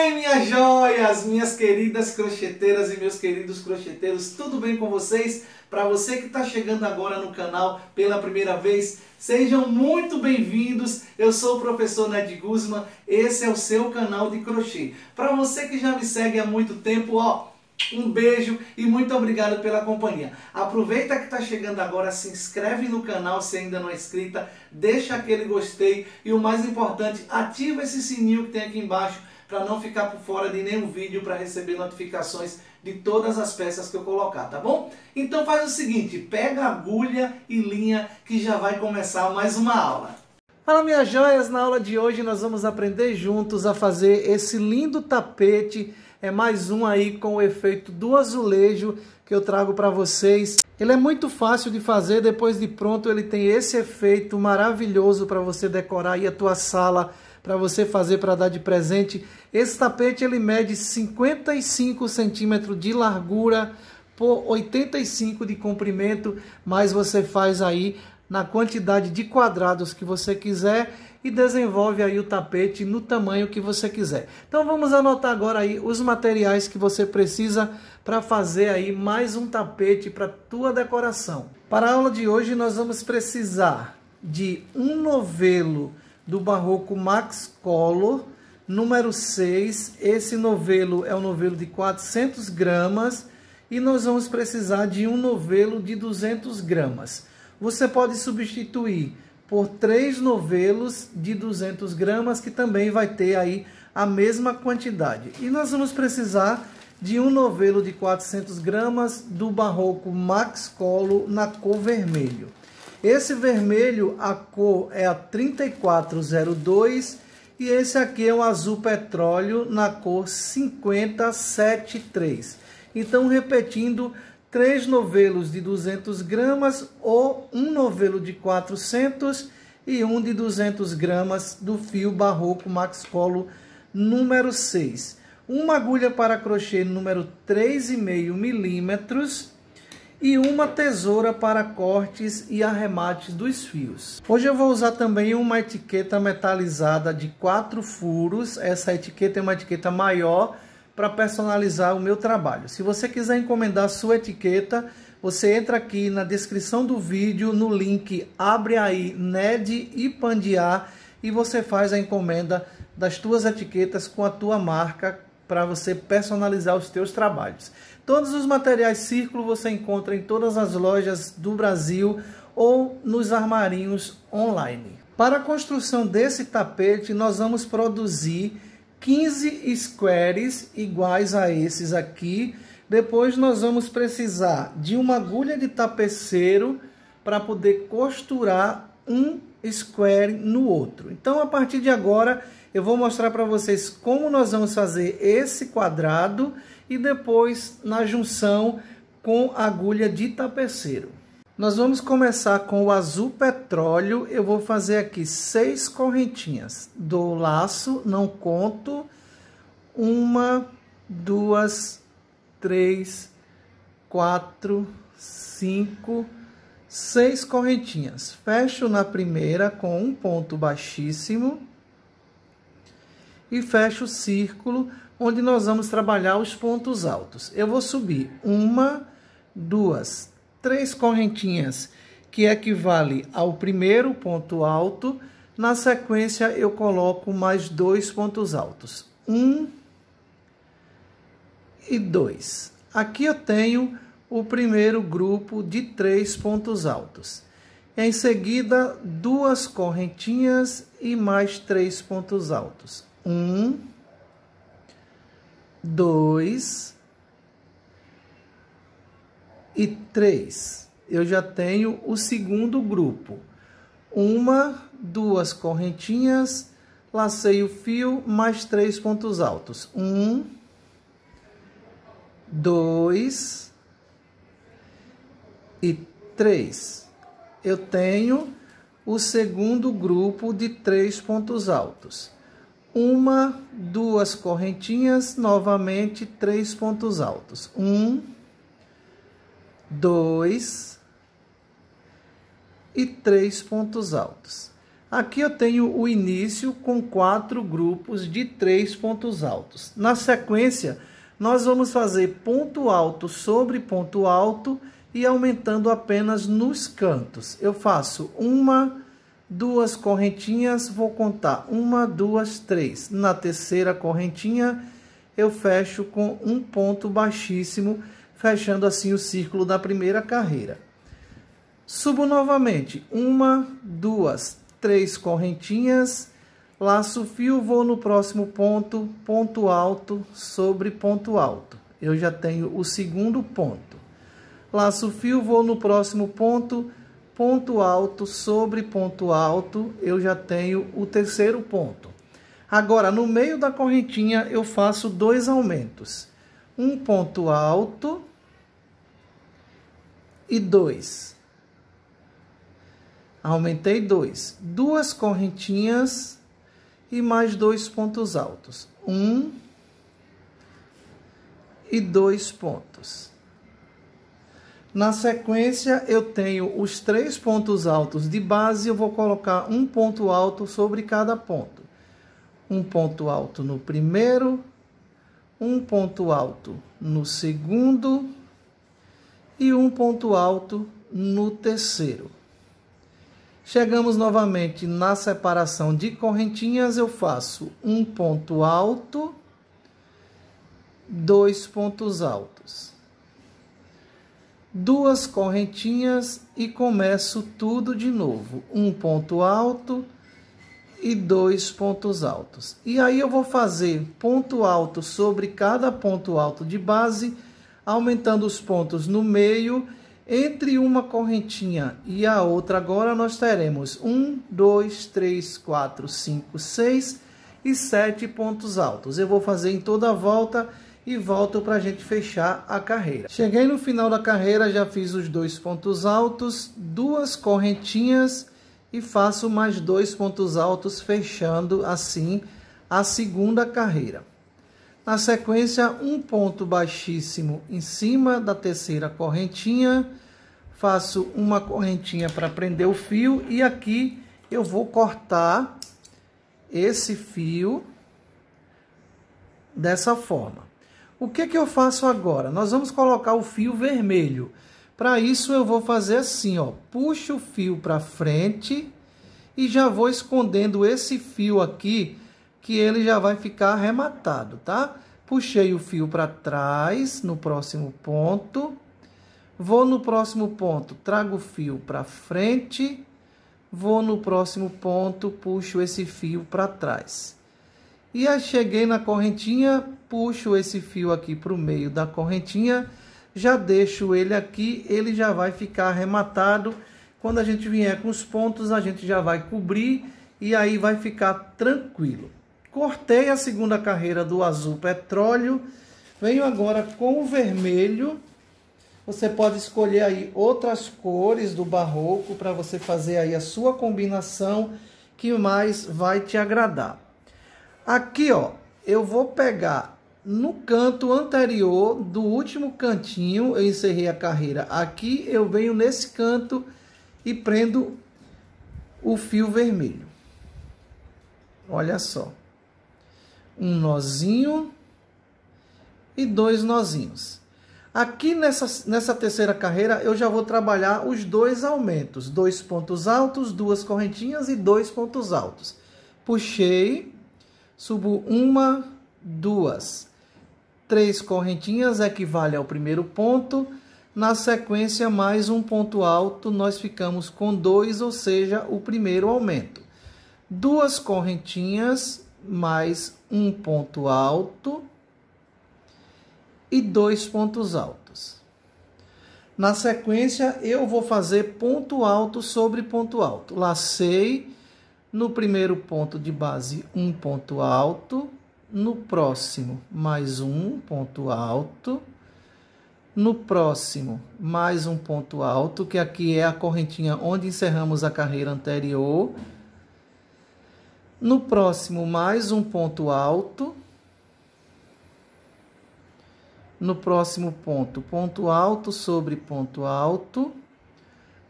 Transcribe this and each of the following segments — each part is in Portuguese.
bem, minhas joias, minhas queridas crocheteiras e meus queridos crocheteiros? Tudo bem com vocês? Para você que está chegando agora no canal pela primeira vez, sejam muito bem-vindos. Eu sou o professor Ned Guzman, esse é o seu canal de crochê. Para você que já me segue há muito tempo, ó, um beijo e muito obrigado pela companhia. Aproveita que está chegando agora, se inscreve no canal se ainda não é inscrita, deixa aquele gostei e o mais importante, ativa esse sininho que tem aqui embaixo para não ficar por fora de nenhum vídeo para receber notificações de todas as peças que eu colocar, tá bom? Então faz o seguinte, pega agulha e linha que já vai começar mais uma aula. Fala minhas joias, na aula de hoje nós vamos aprender juntos a fazer esse lindo tapete, é mais um aí com o efeito do azulejo que eu trago para vocês. Ele é muito fácil de fazer, depois de pronto ele tem esse efeito maravilhoso para você decorar aí a tua sala, para você fazer para dar de presente. Esse tapete ele mede 55 centímetros de largura por 85 de comprimento, mas você faz aí na quantidade de quadrados que você quiser e desenvolve aí o tapete no tamanho que você quiser. Então vamos anotar agora aí os materiais que você precisa para fazer aí mais um tapete para tua decoração. Para a aula de hoje nós vamos precisar de um novelo do barroco Max Collor, número 6. Esse novelo é um novelo de 400 gramas e nós vamos precisar de um novelo de 200 gramas. Você pode substituir por três novelos de 200 gramas, que também vai ter aí a mesma quantidade. E nós vamos precisar de um novelo de 400 gramas do Barroco Max Collor na cor vermelho. Esse vermelho, a cor é a 3402 e esse aqui é um azul petróleo na cor 5073. Então, repetindo, três novelos de 200 gramas ou um novelo de 400 e um de 200 gramas do fio barroco Max Colo número 6. Uma agulha para crochê número 3,5 milímetros e uma tesoura para cortes e arremates dos fios. Hoje eu vou usar também uma etiqueta metalizada de quatro furos. Essa etiqueta é uma etiqueta maior para personalizar o meu trabalho. Se você quiser encomendar sua etiqueta, você entra aqui na descrição do vídeo, no link abre aí NED e Pandiar e você faz a encomenda das tuas etiquetas com a tua marca para você personalizar os teus trabalhos. Todos os materiais Círculo você encontra em todas as lojas do Brasil ou nos armarinhos online. Para a construção desse tapete, nós vamos produzir 15 squares iguais a esses aqui. Depois nós vamos precisar de uma agulha de tapeceiro para poder costurar um square no outro. Então, a partir de agora, eu vou mostrar para vocês como nós vamos fazer esse quadrado e depois na junção com agulha de tapeceiro. Nós vamos começar com o azul petróleo, eu vou fazer aqui seis correntinhas do laço, não conto, uma, duas, três, quatro, cinco, seis correntinhas. Fecho na primeira com um ponto baixíssimo e fecho o círculo onde nós vamos trabalhar os pontos altos. Eu vou subir uma, duas, três correntinhas, que equivale ao primeiro ponto alto. Na sequência, eu coloco mais dois pontos altos. Um e dois. Aqui eu tenho o primeiro grupo de três pontos altos. Em seguida, duas correntinhas e mais três pontos altos. Um 2 e 3. Eu já tenho o segundo grupo. Uma, duas correntinhas, lacei o fio, mais três pontos altos. Um, dois e três. Eu tenho o segundo grupo de três pontos altos uma, duas correntinhas, novamente três pontos altos. Um, dois e três pontos altos. Aqui eu tenho o início com quatro grupos de três pontos altos. Na sequência, nós vamos fazer ponto alto sobre ponto alto e aumentando apenas nos cantos. Eu faço uma, duas correntinhas, vou contar uma, duas, três. Na terceira correntinha, eu fecho com um ponto baixíssimo, fechando assim o círculo da primeira carreira. Subo novamente, uma, duas, três correntinhas, laço fio, vou no próximo ponto, ponto alto sobre ponto alto. Eu já tenho o segundo ponto. Laço fio, vou no próximo ponto, ponto alto sobre ponto alto, eu já tenho o terceiro ponto. Agora, no meio da correntinha, eu faço dois aumentos. Um ponto alto e dois. Aumentei dois. Duas correntinhas e mais dois pontos altos. Um e dois pontos. Na sequência, eu tenho os três pontos altos de base, eu vou colocar um ponto alto sobre cada ponto. Um ponto alto no primeiro, um ponto alto no segundo e um ponto alto no terceiro. Chegamos novamente na separação de correntinhas, eu faço um ponto alto, dois pontos altos duas correntinhas e começo tudo de novo. Um ponto alto e dois pontos altos. E aí eu vou fazer ponto alto sobre cada ponto alto de base, aumentando os pontos no meio. Entre uma correntinha e a outra, agora nós teremos um, dois, três, quatro, cinco, seis e sete pontos altos. Eu vou fazer em toda a volta e volto para a gente fechar a carreira. Cheguei no final da carreira, já fiz os dois pontos altos, duas correntinhas e faço mais dois pontos altos, fechando assim a segunda carreira. Na sequência, um ponto baixíssimo em cima da terceira correntinha, faço uma correntinha para prender o fio e aqui eu vou cortar esse fio dessa forma. O que, que eu faço agora? Nós vamos colocar o fio vermelho. Para isso eu vou fazer assim, ó, puxo o fio para frente e já vou escondendo esse fio aqui, que ele já vai ficar arrematado, tá? Puxei o fio para trás no próximo ponto, vou no próximo ponto, trago o fio para frente, vou no próximo ponto, puxo esse fio para trás. E aí cheguei na correntinha, puxo esse fio aqui para o meio da correntinha, já deixo ele aqui, ele já vai ficar arrematado. Quando a gente vier com os pontos, a gente já vai cobrir e aí vai ficar tranquilo. Cortei a segunda carreira do azul petróleo, venho agora com o vermelho. Você pode escolher aí outras cores do barroco para você fazer aí a sua combinação que mais vai te agradar. Aqui, ó, eu vou pegar no canto anterior do último cantinho, eu encerrei a carreira. Aqui eu venho nesse canto e prendo o fio vermelho. Olha só. Um nozinho e dois nozinhos. Aqui nessa, nessa terceira carreira eu já vou trabalhar os dois aumentos, dois pontos altos, duas correntinhas e dois pontos altos. Puxei, Subo uma, duas. Três correntinhas equivale ao primeiro ponto. Na sequência, mais um ponto alto, nós ficamos com dois, ou seja, o primeiro aumento. Duas correntinhas mais um ponto alto e dois pontos altos. Na sequência, eu vou fazer ponto alto sobre ponto alto. Lacei no primeiro ponto de base, um ponto alto. No próximo, mais um ponto alto. No próximo, mais um ponto alto, que aqui é a correntinha onde encerramos a carreira anterior. No próximo, mais um ponto alto. No próximo ponto, ponto alto sobre ponto alto.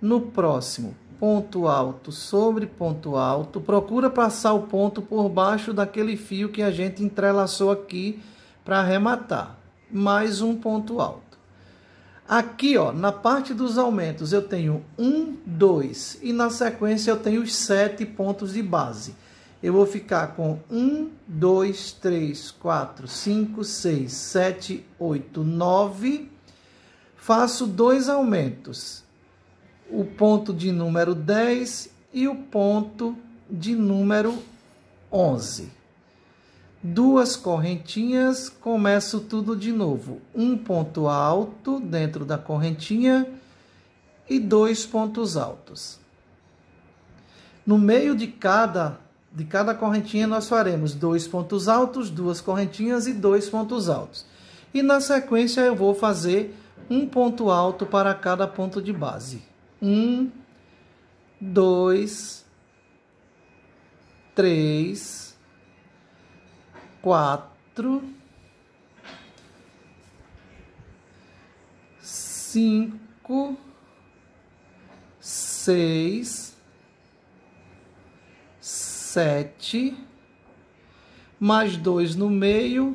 No próximo, ponto alto sobre ponto alto, procura passar o ponto por baixo daquele fio que a gente entrelaçou aqui para arrematar. Mais um ponto alto. Aqui, ó, na parte dos aumentos, eu tenho um, dois e na sequência eu tenho os sete pontos de base. Eu vou ficar com um, dois, três, quatro, cinco, seis, sete, oito, nove. Faço dois aumentos o ponto de número 10 e o ponto de número 11. Duas correntinhas, começo tudo de novo. Um ponto alto dentro da correntinha e dois pontos altos. No meio de cada de cada correntinha nós faremos dois pontos altos, duas correntinhas e dois pontos altos. E na sequência eu vou fazer um ponto alto para cada ponto de base. Um, dois, três, quatro, cinco, seis, sete, mais dois no meio,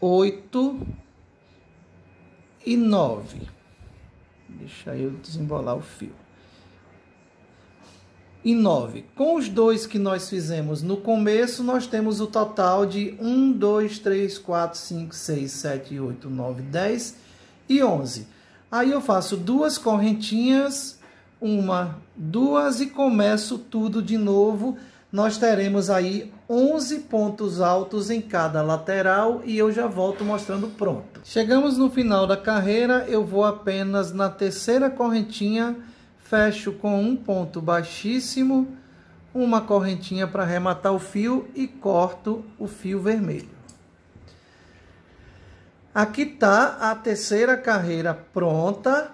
oito e nove. Deixa eu desembolar o fio. E 9. Com os dois que nós fizemos no começo, nós temos o total de 1, 2, 3, 4, 5, 6, 7, 8, 9, 10 e 11. Aí eu faço duas correntinhas, uma, duas e começo tudo de novo. Nós teremos aí 11 pontos altos em cada lateral e eu já volto mostrando pronto. Chegamos no final da carreira, eu vou apenas na terceira correntinha, fecho com um ponto baixíssimo, uma correntinha para arrematar o fio e corto o fio vermelho. Aqui está a terceira carreira pronta.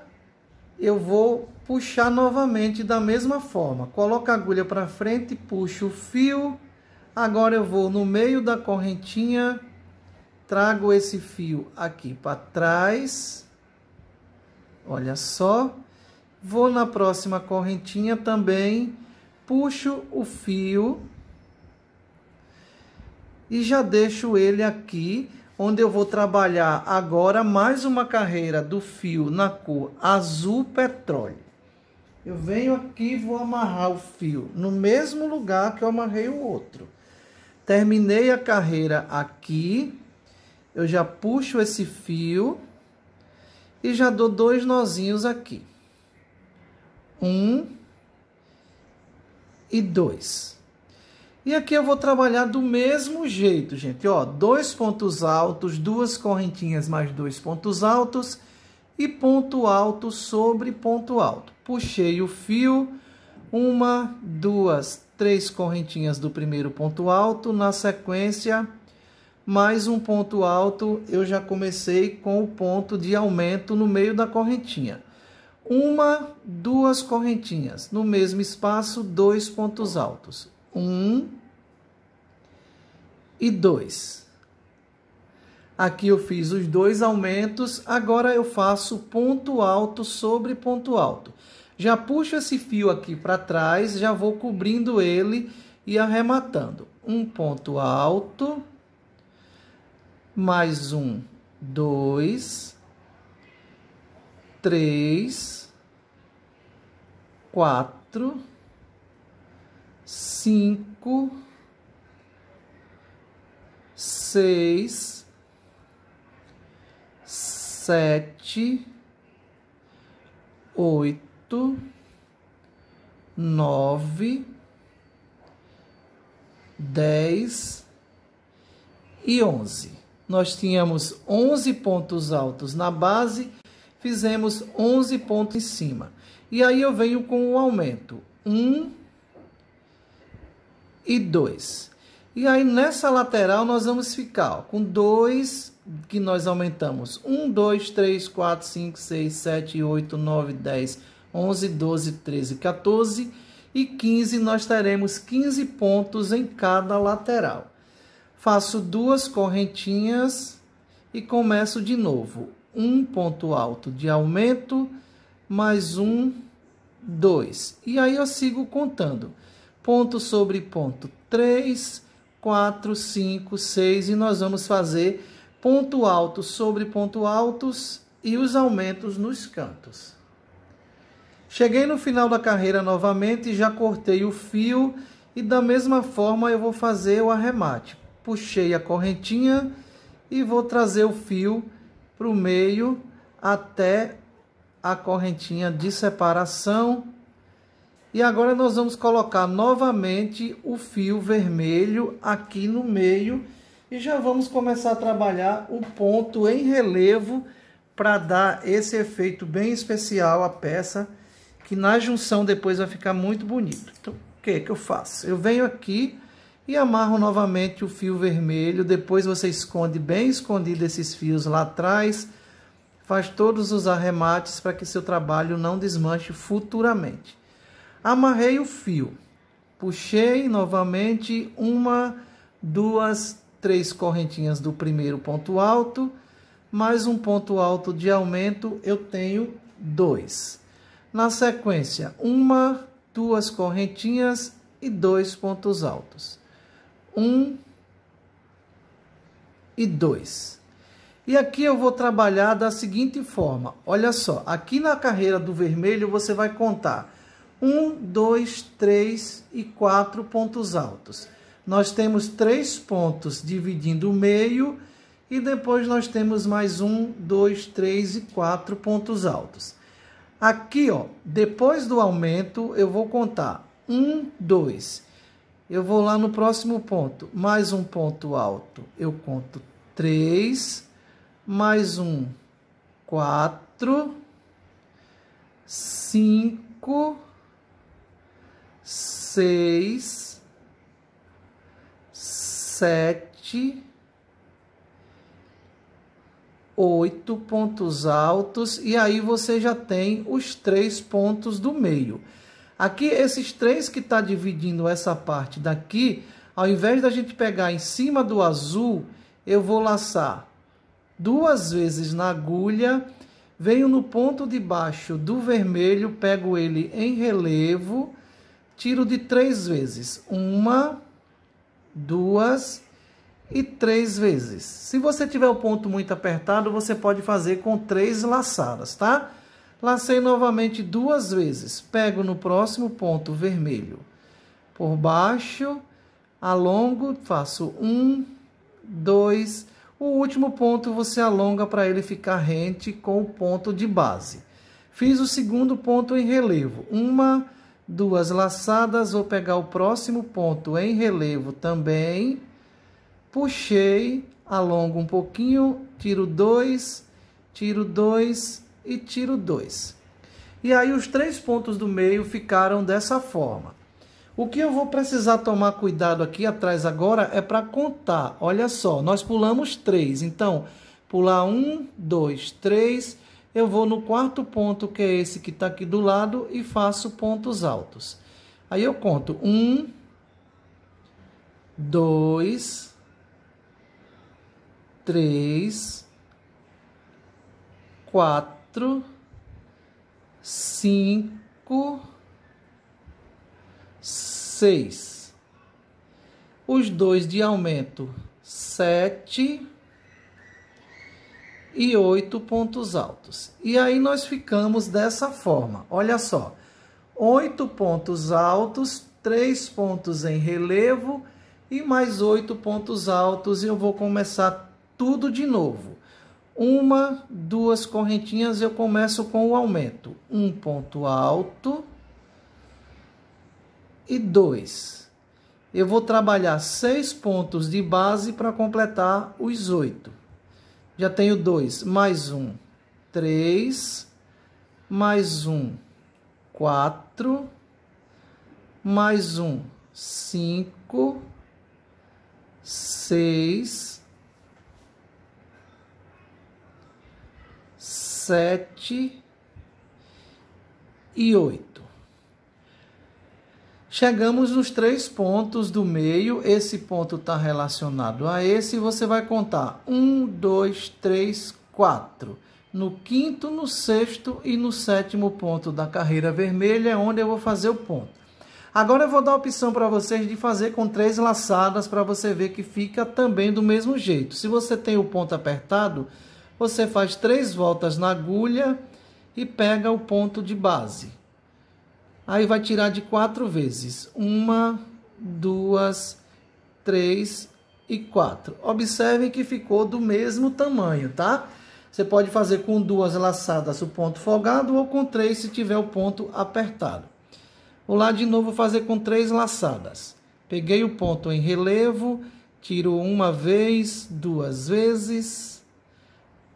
Eu vou puxar novamente da mesma forma. Coloco a agulha para frente, puxo o fio Agora eu vou no meio da correntinha, trago esse fio aqui para trás. Olha só. Vou na próxima correntinha também, puxo o fio e já deixo ele aqui, onde eu vou trabalhar agora mais uma carreira do fio na cor azul petróleo. Eu venho aqui e vou amarrar o fio no mesmo lugar que eu amarrei o outro. Terminei a carreira aqui, eu já puxo esse fio e já dou dois nozinhos aqui. Um e dois. E aqui eu vou trabalhar do mesmo jeito, gente. Ó, dois pontos altos, duas correntinhas mais dois pontos altos e ponto alto sobre ponto alto. Puxei o fio, uma, duas, três correntinhas do primeiro ponto alto, na sequência, mais um ponto alto, eu já comecei com o ponto de aumento no meio da correntinha. Uma, duas correntinhas, no mesmo espaço, dois pontos altos. Um e dois. Aqui eu fiz os dois aumentos, agora eu faço ponto alto sobre ponto alto já puxo esse fio aqui para trás, já vou cobrindo ele e arrematando. Um ponto alto, mais um, dois, três, quatro, cinco, seis, sete, oito oito, nove, dez e onze. Nós tínhamos onze pontos altos na base, fizemos onze pontos em cima. E aí eu venho com o um aumento. um e dois. E aí nessa lateral nós vamos ficar ó, com dois que nós aumentamos. um dois três quatro cinco seis sete oito nove dez 11, 12, 13, 14 e 15, nós teremos 15 pontos em cada lateral. Faço duas correntinhas e começo de novo. Um ponto alto de aumento, mais um, dois. E aí eu sigo contando. Ponto sobre ponto, três, quatro, cinco, seis. E nós vamos fazer ponto alto sobre ponto altos e os aumentos nos cantos. Cheguei no final da carreira novamente, já cortei o fio e da mesma forma eu vou fazer o arremate. Puxei a correntinha e vou trazer o fio para o meio até a correntinha de separação. E agora nós vamos colocar novamente o fio vermelho aqui no meio e já vamos começar a trabalhar o ponto em relevo para dar esse efeito bem especial à peça que na junção depois vai ficar muito bonito. Então, o que, que eu faço? Eu venho aqui e amarro novamente o fio vermelho, depois você esconde bem escondido esses fios lá atrás, faz todos os arremates para que seu trabalho não desmanche futuramente. Amarrei o fio, puxei novamente uma, duas, três correntinhas do primeiro ponto alto, mais um ponto alto de aumento, eu tenho dois. Na sequência, uma, duas correntinhas e dois pontos altos. Um e dois. E aqui eu vou trabalhar da seguinte forma. Olha só, aqui na carreira do vermelho você vai contar um, dois, três e quatro pontos altos. Nós temos três pontos dividindo o meio e depois nós temos mais um, dois, três e quatro pontos altos. Aqui, ó, depois do aumento, eu vou contar. Um, dois. Eu vou lá no próximo ponto. Mais um ponto alto. Eu conto três. Mais um. Quatro. Cinco. Seis. Sete oito pontos altos e aí você já tem os três pontos do meio. Aqui, esses três que está dividindo essa parte daqui, ao invés da gente pegar em cima do azul, eu vou laçar duas vezes na agulha, venho no ponto de baixo do vermelho, pego ele em relevo, tiro de três vezes. Uma, duas, e três vezes. Se você tiver o ponto muito apertado, você pode fazer com três laçadas, tá? Lacei novamente duas vezes, pego no próximo ponto vermelho, por baixo, alongo, faço um, dois, o último ponto você alonga para ele ficar rente com o ponto de base. Fiz o segundo ponto em relevo, uma, duas laçadas, vou pegar o próximo ponto em relevo também, puxei, alongo um pouquinho, tiro dois, tiro dois e tiro dois. E aí os três pontos do meio ficaram dessa forma. O que eu vou precisar tomar cuidado aqui atrás agora é para contar. Olha só, nós pulamos três, então pular um, dois, três. Eu vou no quarto ponto, que é esse que está aqui do lado, e faço pontos altos. Aí eu conto um, dois três, quatro, cinco, seis. Os dois de aumento, sete e oito pontos altos. E aí nós ficamos dessa forma. Olha só, oito pontos altos, três pontos em relevo e mais oito pontos altos. E eu vou começar tudo de novo. Uma, duas correntinhas, eu começo com o aumento. Um ponto alto e dois. Eu vou trabalhar seis pontos de base para completar os oito. Já tenho dois, mais um, três, mais um, quatro, mais um, cinco, seis, 7 e 8. Chegamos nos três pontos do meio. Esse ponto está relacionado a esse. Você vai contar 1, 2, 3, 4. No quinto, no sexto e no sétimo ponto da carreira vermelha, é onde eu vou fazer o ponto. Agora eu vou dar a opção para vocês de fazer com três laçadas para você ver que fica também do mesmo jeito. Se você tem o ponto apertado, você faz três voltas na agulha e pega o ponto de base. Aí vai tirar de quatro vezes. Uma, duas, três e quatro. Observe que ficou do mesmo tamanho, tá? Você pode fazer com duas laçadas o ponto folgado ou com três se tiver o ponto apertado. Vou lá de novo fazer com três laçadas. Peguei o ponto em relevo, tiro uma vez, duas vezes,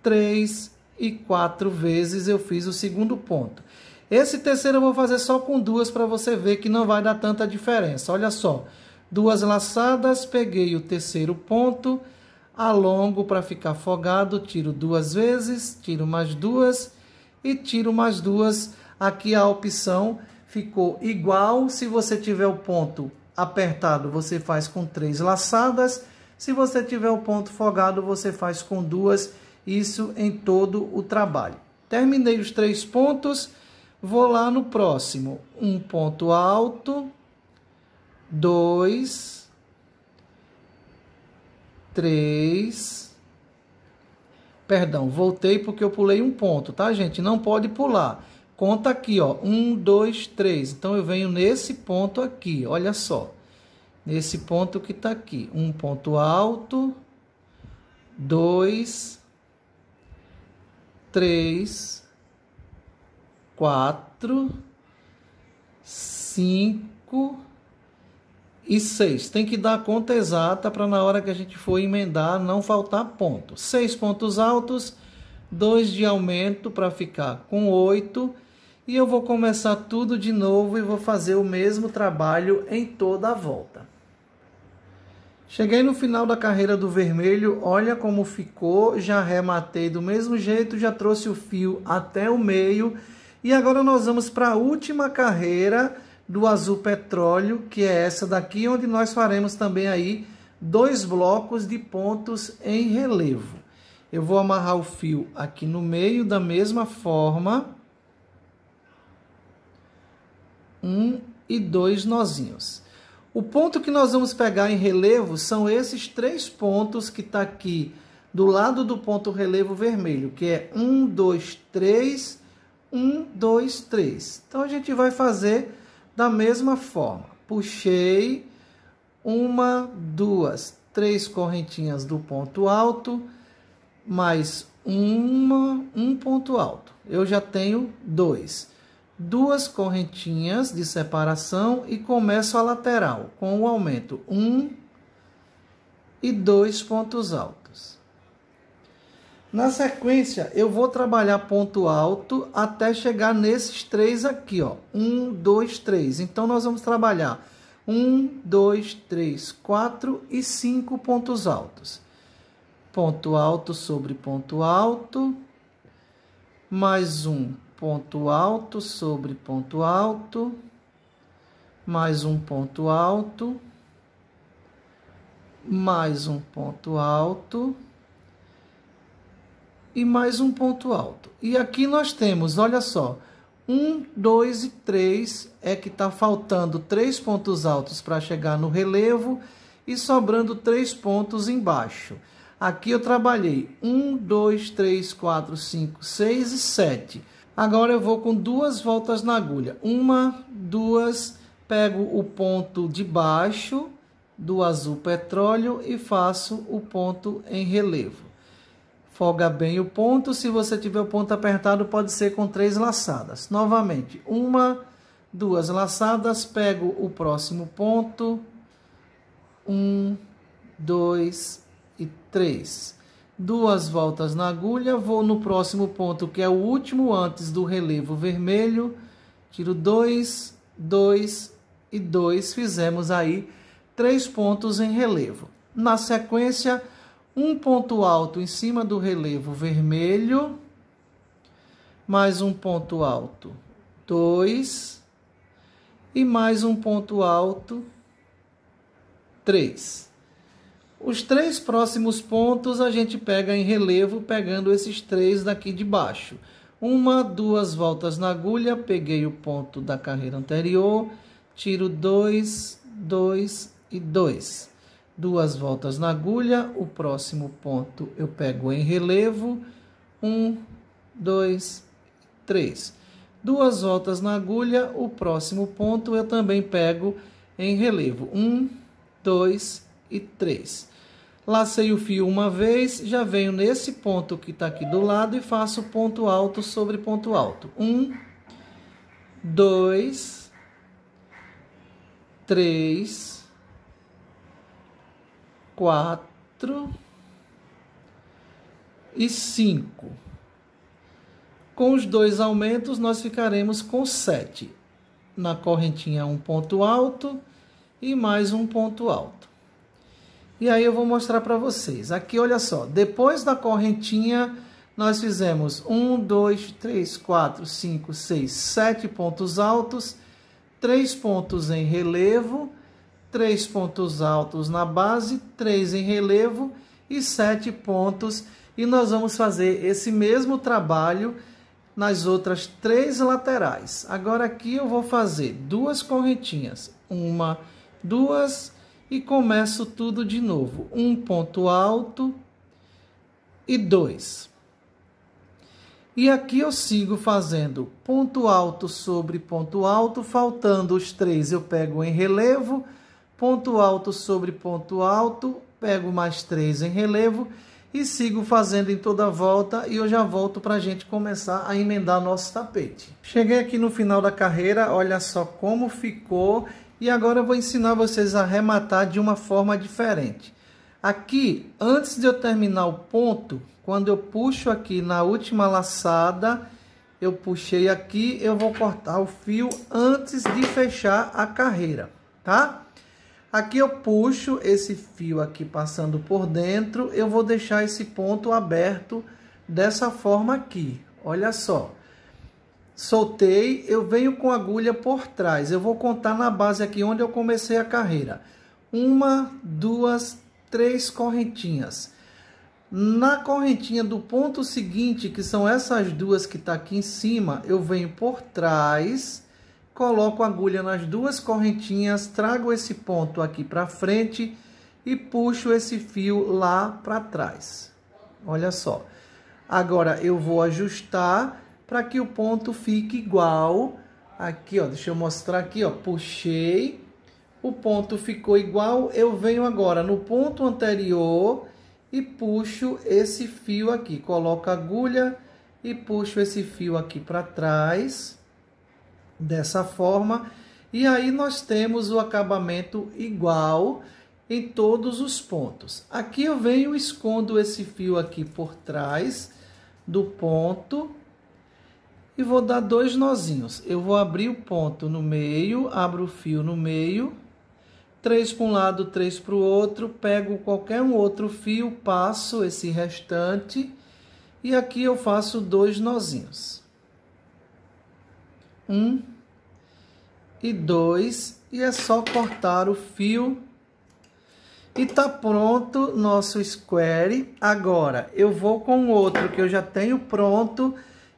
três e quatro vezes eu fiz o segundo ponto. Esse terceiro eu vou fazer só com duas para você ver que não vai dar tanta diferença. Olha só, duas laçadas, peguei o terceiro ponto, alongo para ficar fogado, tiro duas vezes, tiro mais duas e tiro mais duas. Aqui a opção ficou igual. Se você tiver o ponto apertado, você faz com três laçadas. Se você tiver o ponto fogado, você faz com duas isso em todo o trabalho. Terminei os três pontos, vou lá no próximo. Um ponto alto, dois, três. Perdão, voltei porque eu pulei um ponto, tá, gente? Não pode pular. Conta aqui, ó. Um, dois, três. Então eu venho nesse ponto aqui, olha só. Nesse ponto que tá aqui. Um ponto alto, dois, três, quatro, cinco e seis. Tem que dar a conta exata para na hora que a gente for emendar não faltar ponto. Seis pontos altos, dois de aumento para ficar com oito. E eu vou começar tudo de novo e vou fazer o mesmo trabalho em toda a volta. Cheguei no final da carreira do vermelho, olha como ficou, já rematei do mesmo jeito, já trouxe o fio até o meio. E agora nós vamos para a última carreira do azul petróleo, que é essa daqui, onde nós faremos também aí dois blocos de pontos em relevo. Eu vou amarrar o fio aqui no meio da mesma forma. Um e dois nozinhos. O ponto que nós vamos pegar em relevo são esses três pontos que está aqui do lado do ponto relevo vermelho, que é 1, 2, 3, 1, 2, 3. Então, a gente vai fazer da mesma forma. Puxei uma, duas, três correntinhas do ponto alto, mais uma, um ponto alto. Eu já tenho dois duas correntinhas de separação e começo a lateral com o aumento 1 um e dois pontos altos. Na sequência, eu vou trabalhar ponto alto até chegar nesses três aqui, ó. Um, dois, três. Então, nós vamos trabalhar um, dois, três, quatro e cinco pontos altos. Ponto alto sobre ponto alto, mais um ponto alto sobre ponto alto, mais um ponto alto, mais um ponto alto e mais um ponto alto. E aqui nós temos, olha só, um, dois e três é que está faltando três pontos altos para chegar no relevo e sobrando três pontos embaixo. Aqui eu trabalhei um, dois, três, quatro, cinco, seis e sete Agora eu vou com duas voltas na agulha. Uma, duas, pego o ponto de baixo do azul petróleo e faço o ponto em relevo. Folga bem o ponto. Se você tiver o ponto apertado, pode ser com três laçadas. Novamente, uma, duas laçadas, pego o próximo ponto. Um, dois e três duas voltas na agulha, vou no próximo ponto, que é o último antes do relevo vermelho, tiro dois, dois e dois, fizemos aí três pontos em relevo. Na sequência, um ponto alto em cima do relevo vermelho, mais um ponto alto, dois, e mais um ponto alto, três. Os três próximos pontos a gente pega em relevo, pegando esses três daqui de baixo. Uma, duas voltas na agulha, peguei o ponto da carreira anterior, tiro dois, dois e dois. Duas voltas na agulha, o próximo ponto eu pego em relevo, um, dois, três. Duas voltas na agulha, o próximo ponto eu também pego em relevo, um, dois e três. Lacei o fio uma vez, já venho nesse ponto que está aqui do lado e faço ponto alto sobre ponto alto. Um, dois, três, quatro e cinco. Com os dois aumentos, nós ficaremos com sete. Na correntinha, um ponto alto e mais um ponto alto. E aí eu vou mostrar para vocês. Aqui, olha só, depois da correntinha, nós fizemos um, dois, três, quatro, cinco, seis, sete pontos altos, três pontos em relevo, três pontos altos na base, três em relevo e sete pontos. E nós vamos fazer esse mesmo trabalho nas outras três laterais. Agora aqui eu vou fazer duas correntinhas, uma, duas, e começo tudo de novo. Um ponto alto e dois. E aqui eu sigo fazendo ponto alto sobre ponto alto, faltando os três eu pego em relevo, ponto alto sobre ponto alto, pego mais três em relevo e sigo fazendo em toda volta e eu já volto para a gente começar a emendar nosso tapete. Cheguei aqui no final da carreira, olha só como ficou e agora eu vou ensinar vocês a arrematar de uma forma diferente. Aqui, antes de eu terminar o ponto, quando eu puxo aqui na última laçada, eu puxei aqui, eu vou cortar o fio antes de fechar a carreira, tá? Aqui eu puxo esse fio aqui passando por dentro, eu vou deixar esse ponto aberto dessa forma aqui, olha só soltei, eu venho com agulha por trás. Eu vou contar na base aqui onde eu comecei a carreira. Uma, duas, três correntinhas. Na correntinha do ponto seguinte, que são essas duas que está aqui em cima, eu venho por trás, coloco a agulha nas duas correntinhas, trago esse ponto aqui para frente e puxo esse fio lá para trás. Olha só. Agora eu vou ajustar para que o ponto fique igual. Aqui, ó, deixa eu mostrar aqui, ó, puxei, o ponto ficou igual, eu venho agora no ponto anterior e puxo esse fio aqui, coloco a agulha e puxo esse fio aqui para trás, dessa forma, e aí nós temos o acabamento igual em todos os pontos. Aqui eu venho escondo esse fio aqui por trás do ponto, e vou dar dois nozinhos. Eu vou abrir o ponto no meio, abro o fio no meio, três para um lado, três para o outro, pego qualquer um outro fio, passo esse restante e aqui eu faço dois nozinhos. Um e dois, e é só cortar o fio e tá pronto nosso square. Agora eu vou com outro que eu já tenho pronto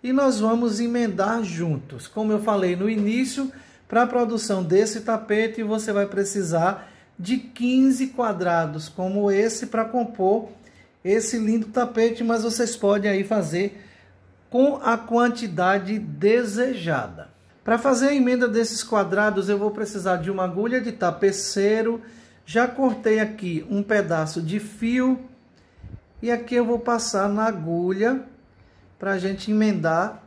e nós vamos emendar juntos. Como eu falei no início, para a produção desse tapete você vai precisar de 15 quadrados como esse para compor esse lindo tapete, mas vocês podem aí fazer com a quantidade desejada. Para fazer a emenda desses quadrados, eu vou precisar de uma agulha de tapeceiro. Já cortei aqui um pedaço de fio e aqui eu vou passar na agulha para a gente emendar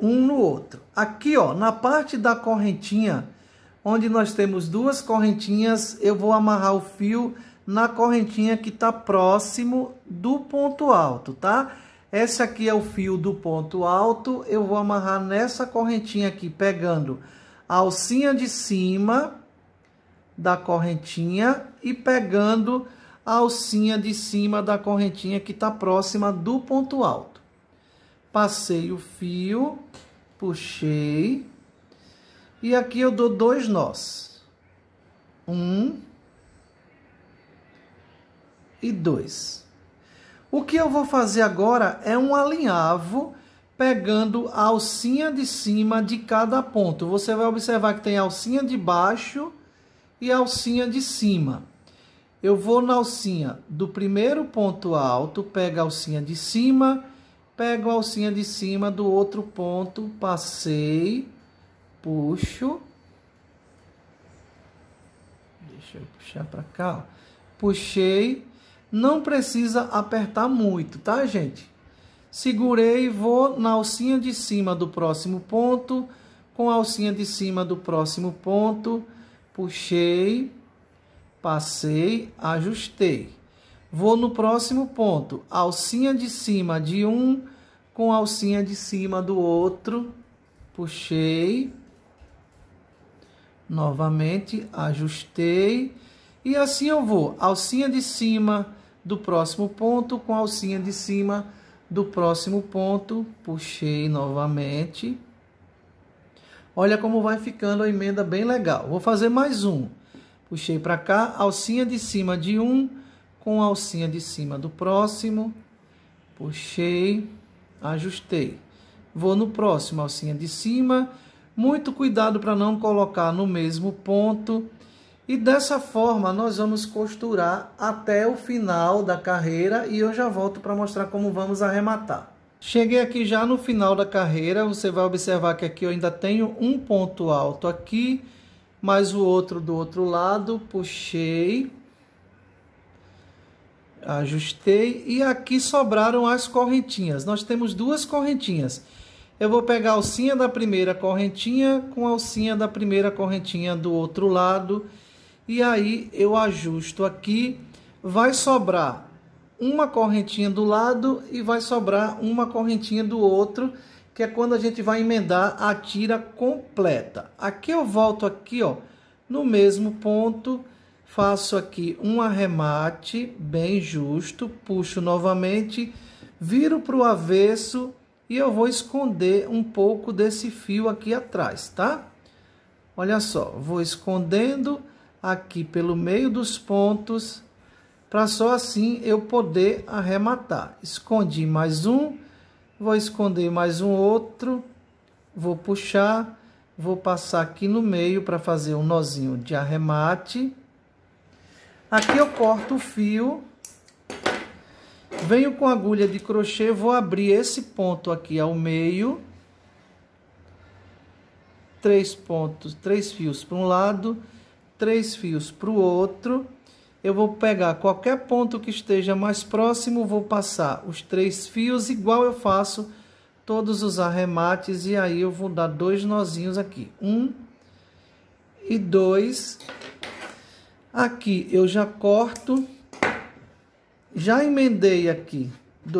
um no outro. Aqui, ó, na parte da correntinha, onde nós temos duas correntinhas, eu vou amarrar o fio na correntinha que está próximo do ponto alto, tá? Esse aqui é o fio do ponto alto, eu vou amarrar nessa correntinha aqui, pegando a alcinha de cima da correntinha e pegando a alcinha de cima da correntinha que está próxima do ponto alto passei o fio, puxei, e aqui eu dou dois nós. Um e dois. O que eu vou fazer agora é um alinhavo pegando a alcinha de cima de cada ponto. Você vai observar que tem alcinha de baixo e alcinha de cima. Eu vou na alcinha do primeiro ponto alto, pego a alcinha de cima pego a alcinha de cima do outro ponto, passei, puxo. Deixa eu puxar para cá, ó. Puxei, não precisa apertar muito, tá, gente? Segurei, vou na alcinha de cima do próximo ponto, com a alcinha de cima do próximo ponto, puxei, passei, ajustei. Vou no próximo ponto, alcinha de cima de um, com a alcinha de cima do outro, puxei, novamente ajustei, e assim eu vou, alcinha de cima do próximo ponto com alcinha de cima do próximo ponto, puxei novamente. Olha como vai ficando a emenda bem legal. Vou fazer mais um. Puxei para cá, alcinha de cima de um com alcinha de cima do próximo, puxei ajustei. Vou no próximo, alcinha de cima. Muito cuidado para não colocar no mesmo ponto. E dessa forma, nós vamos costurar até o final da carreira e eu já volto para mostrar como vamos arrematar. Cheguei aqui já no final da carreira, você vai observar que aqui eu ainda tenho um ponto alto aqui, mais o outro do outro lado, puxei, Ajustei e aqui sobraram as correntinhas. Nós temos duas correntinhas. Eu vou pegar a alcinha da primeira correntinha com a alcinha da primeira correntinha do outro lado. E aí eu ajusto aqui. Vai sobrar uma correntinha do lado e vai sobrar uma correntinha do outro. Que é quando a gente vai emendar a tira completa. Aqui eu volto aqui ó, no mesmo ponto faço aqui um arremate bem justo, puxo novamente, viro para o avesso e eu vou esconder um pouco desse fio aqui atrás, tá? Olha só, vou escondendo aqui pelo meio dos pontos, para só assim eu poder arrematar. Escondi mais um, vou esconder mais um outro, vou puxar, vou passar aqui no meio para fazer um nozinho de arremate Aqui eu corto o fio, venho com a agulha de crochê, vou abrir esse ponto aqui ao meio, três pontos, três fios para um lado, três fios para o outro. Eu vou pegar qualquer ponto que esteja mais próximo, vou passar os três fios, igual eu faço todos os arremates, e aí eu vou dar dois nozinhos aqui. Um e dois Aqui eu já corto, já emendei aqui.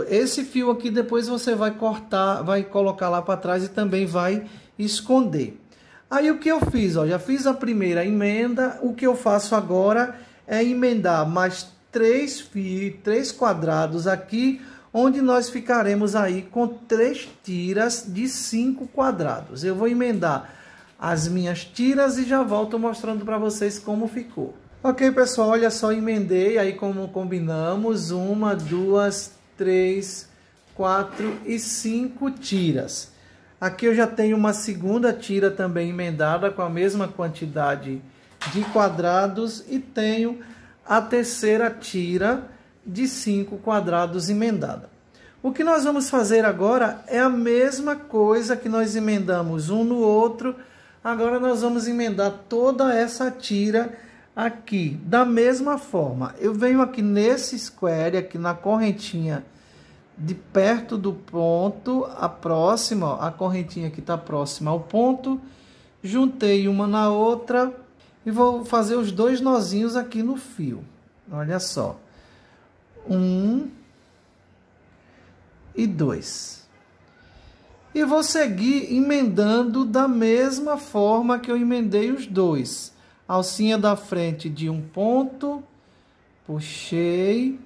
Esse fio aqui depois você vai cortar, vai colocar lá para trás e também vai esconder. Aí o que eu fiz? Ó, já fiz a primeira emenda. O que eu faço agora é emendar mais três fios, três quadrados aqui, onde nós ficaremos aí com três tiras de cinco quadrados. Eu vou emendar as minhas tiras e já volto mostrando para vocês como ficou. Ok, pessoal, olha só, emendei aí como combinamos, uma, duas, três, quatro e cinco tiras. Aqui eu já tenho uma segunda tira também emendada com a mesma quantidade de quadrados e tenho a terceira tira de cinco quadrados emendada. O que nós vamos fazer agora é a mesma coisa que nós emendamos um no outro, agora nós vamos emendar toda essa tira aqui. Da mesma forma, eu venho aqui nesse square, aqui na correntinha de perto do ponto, a próxima, ó, a correntinha que está próxima ao ponto, juntei uma na outra e vou fazer os dois nozinhos aqui no fio. Olha só. Um e dois. E vou seguir emendando da mesma forma que eu emendei os dois alcinha da frente de um ponto, puxei,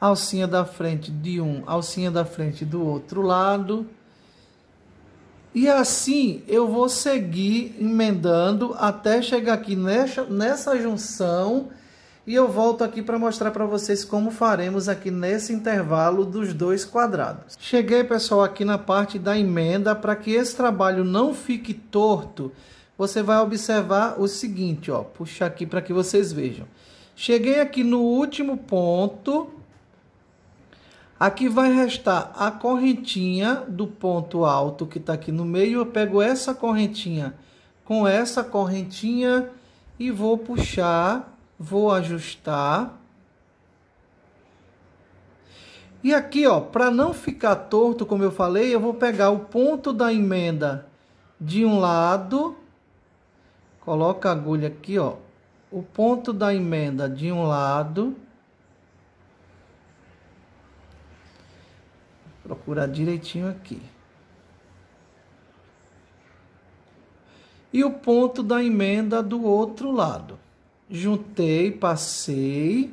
alcinha da frente de um, alcinha da frente do outro lado. E assim eu vou seguir emendando até chegar aqui nessa, nessa junção e eu volto aqui para mostrar para vocês como faremos aqui nesse intervalo dos dois quadrados. Cheguei pessoal aqui na parte da emenda para que esse trabalho não fique torto, você vai observar o seguinte, ó, puxar aqui para que vocês vejam. Cheguei aqui no último ponto, Aqui vai restar a correntinha do ponto alto que está aqui no meio. Eu pego essa correntinha com essa correntinha e vou puxar, vou ajustar. E aqui, ó, para não ficar torto, como eu falei, eu vou pegar o ponto da emenda de um lado coloca a agulha aqui, ó, o ponto da emenda de um lado. Procurar direitinho aqui. E o ponto da emenda do outro lado. Juntei, passei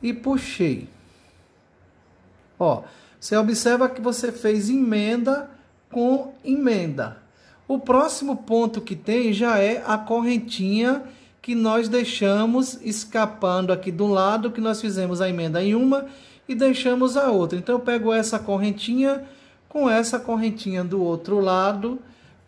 e puxei. Ó, você observa que você fez emenda com emenda. O próximo ponto que tem já é a correntinha que nós deixamos escapando aqui do lado, que nós fizemos a emenda em uma e deixamos a outra. Então eu pego essa correntinha com essa correntinha do outro lado,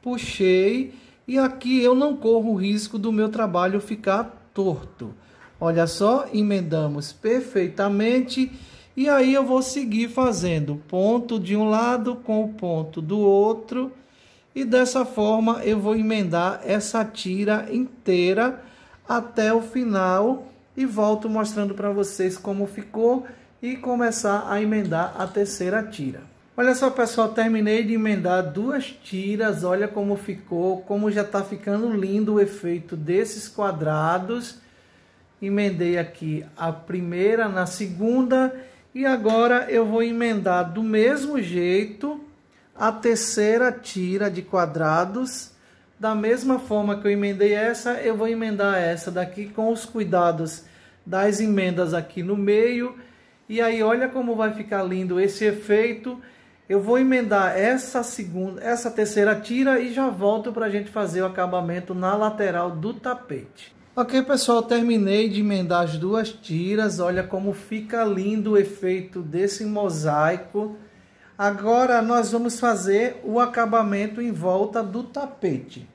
puxei e aqui eu não corro o risco do meu trabalho ficar torto. Olha só, emendamos perfeitamente e aí eu vou seguir fazendo ponto de um lado com o ponto do outro e dessa forma eu vou emendar essa tira inteira até o final e volto mostrando para vocês como ficou e começar a emendar a terceira tira. Olha só pessoal, terminei de emendar duas tiras, olha como ficou, como já está ficando lindo o efeito desses quadrados. Emendei aqui a primeira na segunda e agora eu vou emendar do mesmo jeito a terceira tira de quadrados. Da mesma forma que eu emendei essa, eu vou emendar essa daqui com os cuidados das emendas aqui no meio. E aí, olha como vai ficar lindo esse efeito. Eu vou emendar essa segunda, essa terceira tira e já volto para a gente fazer o acabamento na lateral do tapete. Ok, pessoal, terminei de emendar as duas tiras. Olha como fica lindo o efeito desse mosaico. Agora nós vamos fazer o acabamento em volta do tapete.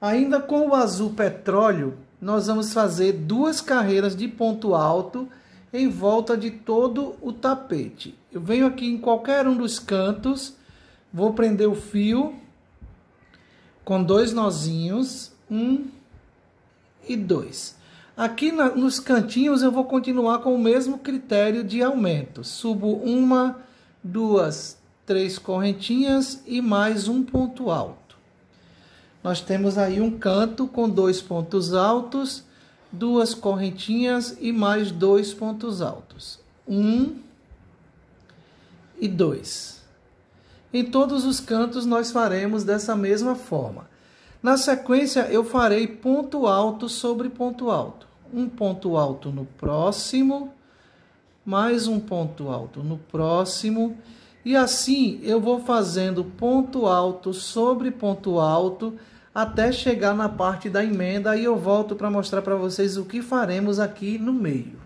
Ainda com o azul petróleo, nós vamos fazer duas carreiras de ponto alto em volta de todo o tapete. Eu venho aqui em qualquer um dos cantos, vou prender o fio com dois nozinhos, um e dois. Aqui na, nos cantinhos eu vou continuar com o mesmo critério de aumento. Subo uma duas, três correntinhas e mais um ponto alto. Nós temos aí um canto com dois pontos altos, duas correntinhas e mais dois pontos altos. Um e dois. Em todos os cantos nós faremos dessa mesma forma. Na sequência eu farei ponto alto sobre ponto alto. Um ponto alto no próximo, mais um ponto alto no próximo, e assim eu vou fazendo ponto alto sobre ponto alto até chegar na parte da emenda e eu volto para mostrar para vocês o que faremos aqui no meio.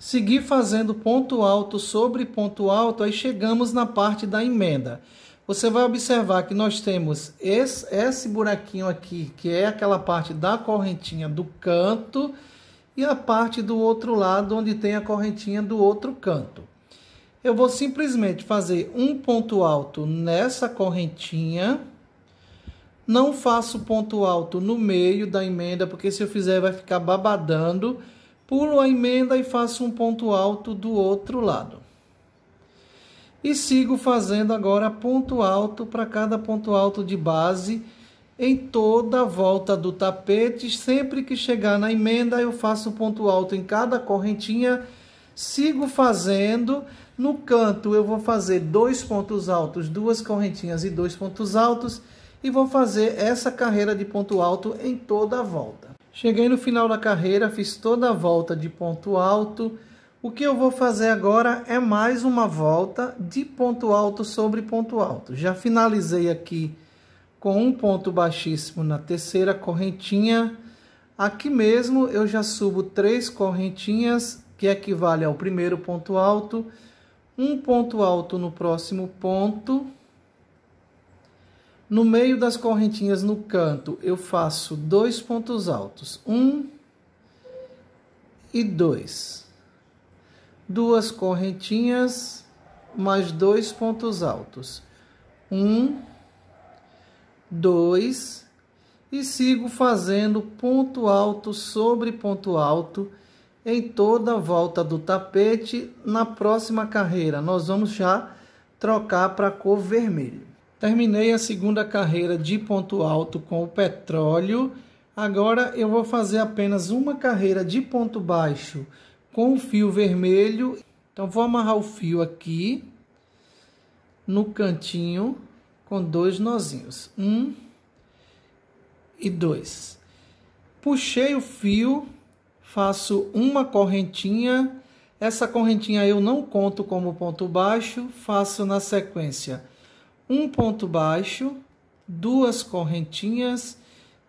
Seguir fazendo ponto alto sobre ponto alto, aí chegamos na parte da emenda. Você vai observar que nós temos esse, esse buraquinho aqui, que é aquela parte da correntinha do canto, e a parte do outro lado onde tem a correntinha do outro canto. Eu vou simplesmente fazer um ponto alto nessa correntinha. Não faço ponto alto no meio da emenda, porque se eu fizer vai ficar babadando. Pulo a emenda e faço um ponto alto do outro lado. E sigo fazendo agora ponto alto para cada ponto alto de base em toda a volta do tapete. Sempre que chegar na emenda, eu faço um ponto alto em cada correntinha, sigo fazendo. No canto, eu vou fazer dois pontos altos, duas correntinhas e dois pontos altos, e vou fazer essa carreira de ponto alto em toda a volta. Cheguei no final da carreira, fiz toda a volta de ponto alto. O que eu vou fazer agora é mais uma volta de ponto alto sobre ponto alto. Já finalizei aqui com um ponto baixíssimo na terceira correntinha. Aqui mesmo eu já subo três correntinhas, que equivale ao primeiro ponto alto, um ponto alto no próximo ponto. No meio das correntinhas no canto, eu faço dois pontos altos, um e dois. Duas correntinhas, mais dois pontos altos, um 2 e sigo fazendo ponto alto sobre ponto alto em toda a volta do tapete. Na próxima carreira, nós vamos já trocar para cor vermelho. Terminei a segunda carreira de ponto alto com o petróleo. Agora eu vou fazer apenas uma carreira de ponto baixo com o fio vermelho. Então vou amarrar o fio aqui no cantinho com dois nozinhos. Um e dois. Puxei o fio, faço uma correntinha. Essa correntinha eu não conto como ponto baixo, faço na sequência um ponto baixo, duas correntinhas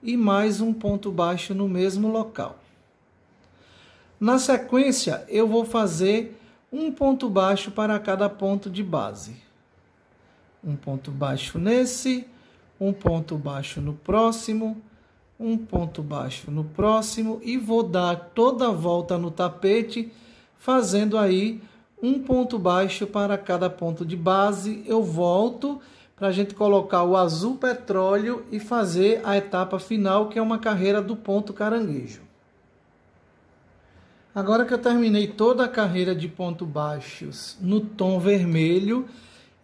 e mais um ponto baixo no mesmo local. Na sequência, eu vou fazer um ponto baixo para cada ponto de base um ponto baixo nesse, um ponto baixo no próximo, um ponto baixo no próximo e vou dar toda a volta no tapete, fazendo aí um ponto baixo para cada ponto de base. Eu volto para a gente colocar o azul petróleo e fazer a etapa final, que é uma carreira do ponto caranguejo. Agora que eu terminei toda a carreira de ponto baixos no tom vermelho,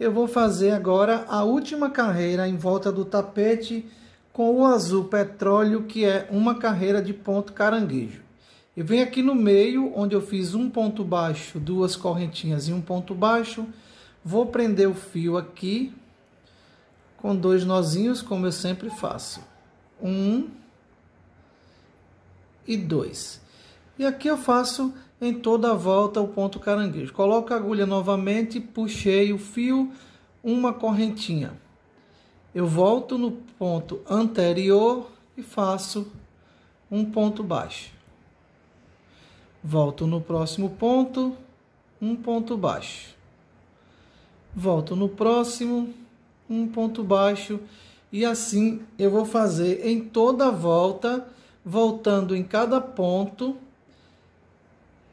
eu vou fazer agora a última carreira em volta do tapete com o azul petróleo, que é uma carreira de ponto caranguejo. Eu venho aqui no meio, onde eu fiz um ponto baixo, duas correntinhas e um ponto baixo. Vou prender o fio aqui com dois nozinhos, como eu sempre faço. Um e dois. E aqui eu faço em toda a volta o ponto caranguejo. Coloco a agulha novamente, puxei o fio, uma correntinha. Eu volto no ponto anterior e faço um ponto baixo. Volto no próximo ponto, um ponto baixo. Volto no próximo, um ponto baixo. E assim eu vou fazer em toda a volta, voltando em cada ponto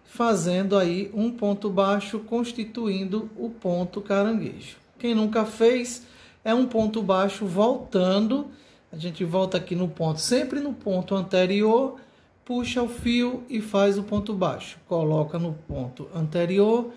fazendo aí um ponto baixo, constituindo o ponto caranguejo. Quem nunca fez é um ponto baixo voltando, a gente volta aqui no ponto, sempre no ponto anterior, puxa o fio e faz o ponto baixo. Coloca no ponto anterior,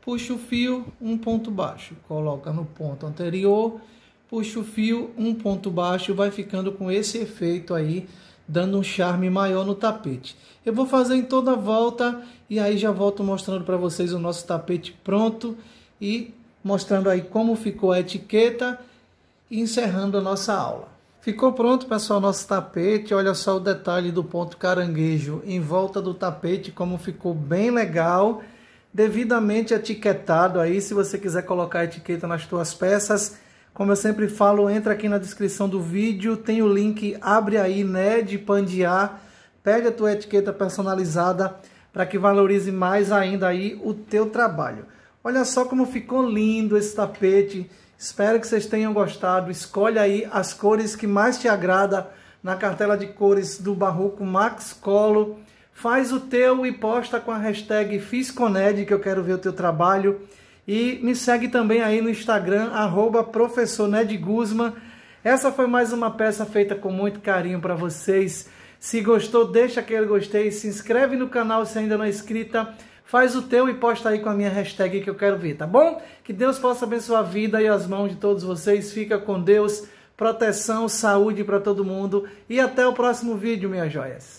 puxa o fio, um ponto baixo. Coloca no ponto anterior, puxa o fio, um ponto baixo, vai ficando com esse efeito aí dando um charme maior no tapete. Eu vou fazer em toda a volta e aí já volto mostrando para vocês o nosso tapete pronto e mostrando aí como ficou a etiqueta e encerrando a nossa aula. Ficou pronto, pessoal, nosso tapete. Olha só o detalhe do ponto caranguejo em volta do tapete, como ficou bem legal. Devidamente etiquetado aí, se você quiser colocar a etiqueta nas suas peças, como eu sempre falo, entra aqui na descrição do vídeo, tem o link, abre aí, né, de pandear, pega a tua etiqueta personalizada para que valorize mais ainda aí o teu trabalho. Olha só como ficou lindo esse tapete. Espero que vocês tenham gostado. Escolhe aí as cores que mais te agrada na cartela de cores do Barroco Max Colo. Faz o teu e posta com a hashtag FizConed, que eu quero ver o teu trabalho. E me segue também aí no Instagram, arroba professor Ned Guzman. Essa foi mais uma peça feita com muito carinho para vocês. Se gostou, deixa aquele gostei, se inscreve no canal se ainda não é inscrita, faz o teu e posta aí com a minha hashtag que eu quero ver, tá bom? Que Deus possa abençoar a vida e as mãos de todos vocês. Fica com Deus, proteção, saúde para todo mundo e até o próximo vídeo, minhas joias.